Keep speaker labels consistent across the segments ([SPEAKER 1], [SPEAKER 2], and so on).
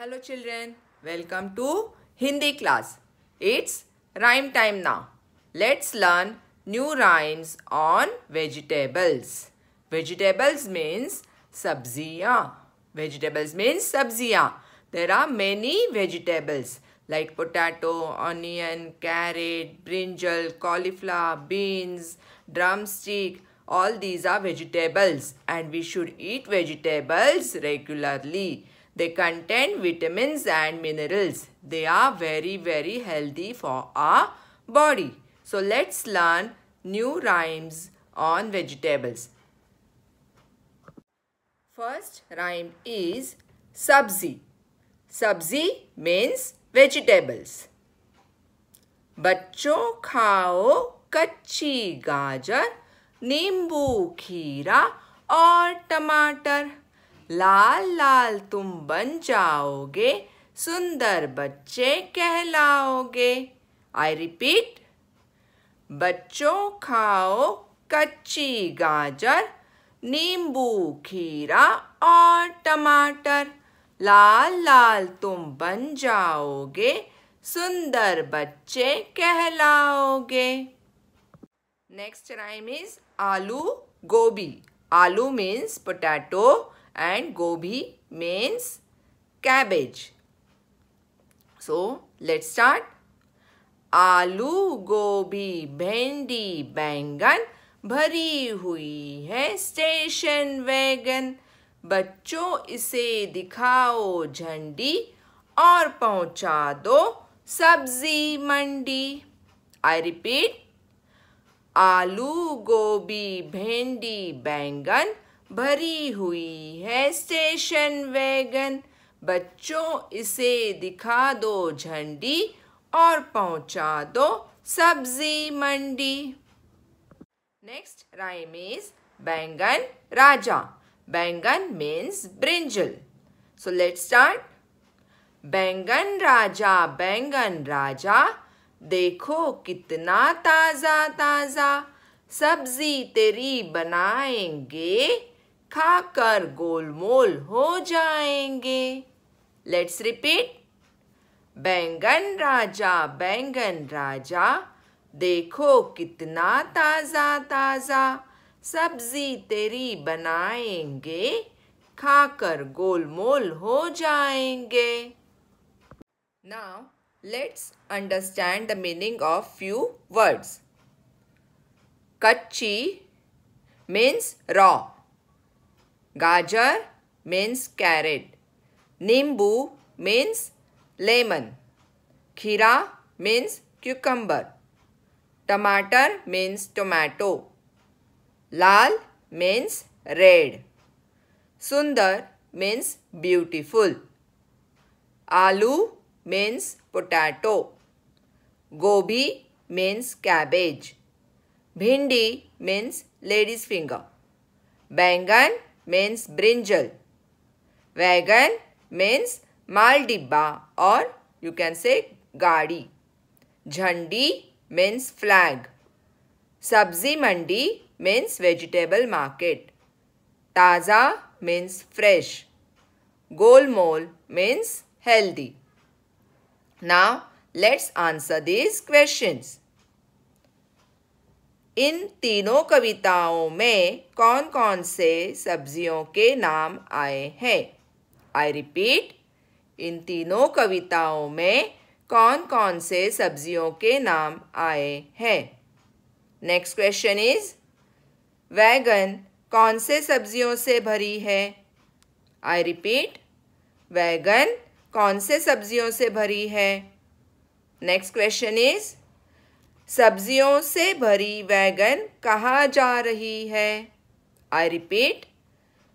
[SPEAKER 1] Hello children, welcome to Hindi class. It's rhyme time now. Let's learn new rhymes on vegetables. Vegetables means sabziya. Vegetables means sabziya. There are many vegetables like potato, onion, carrot, brinjal, cauliflower, beans, drumstick. All these are vegetables and we should eat vegetables regularly they contain vitamins and minerals. They are very, very healthy for our body. So let's learn new rhymes on vegetables. First rhyme is sabzi. Sabzi means vegetables. बच्चों खाओ कच्ची गाजर नींबू खीरा और टमाटर लाल लाल तुम बन जाओगे सुंदर बच्चे कहलाओगे आई रिपीट बच्चों खाओ कच्ची गाजर नींबू खीरा और टमाटर लाल लाल तुम बन जाओगे सुंदर बच्चे कहलाओगे next rhyme is aloo gobi aloo means potato and gobi means cabbage. So let's start. आलू गोभी भेंडी बैंगन भरी हुई है स्टेशन वैगन बच्चों इसे दिखाओ झंडी और पहुंचा दो सब्जी मंडी आई रिपीट आलू गोभी भेंडी बैंगन भरी हुई है स्टेशन वैगन बच्चों इसे दिखा दो झंडी और पहुंचा दो सब्जी मंडी next rhyme is baingan raja baingan means brinjal so let start baingan raja बैंगन राजा देखो कितना ताज़ा ताज़ा सब्जी तेरी बनाएंगे खाकर गोलमोल हो जाएंगे लेट्स रिपीट बैंगन राजा बैंगन राजा देखो कितना ताज़ा ताज़ा सब्जी तेरी बनाएंगे खाकर गोलमोल हो जाएंगे now let's understand the meaning of few words kachchi means raw gajar means carrot nimbu means lemon khira means cucumber tamatar means tomato lal means red sundar means beautiful aloo means potato gobi means cabbage bhindi means ladies finger baingan means brinjal. Wagon means maldibba or you can say gadi. Jhandi means flag. Sabzi mandi means vegetable market. Taza means fresh. Golmol means healthy. Now, let's answer these questions. इन तीनों कविताओं में कौन कौन से सब्जियों के नाम आए हैं आई रिपीट इन तीनों कविताओं में कौन कौन से सब्जियों के नाम आए हैं नेक्स्ट क्वेश्चन इज वैगन कौन से सब्जियों से भरी है आई रिपीट वैगन कौन से सब्जियों से भरी है नेक्स्ट क्वेश्चन इज़ सब्जियों से भरी वैगन कहाँ जा रही है आई रिपीट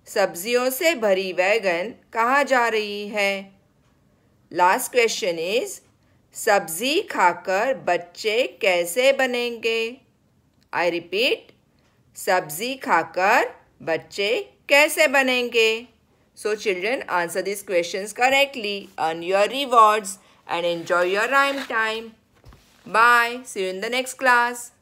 [SPEAKER 1] सब्जियों से भरी वैगन कहाँ जा रही है लास्ट क्वेश्चन इज सब्जी खाकर बच्चे कैसे बनेंगे आई रिपीट सब्जी खाकर बच्चे कैसे बनेंगे so children answer this question correctly earn your rewards and enjoy your rhyme time Bye. See you in the next class.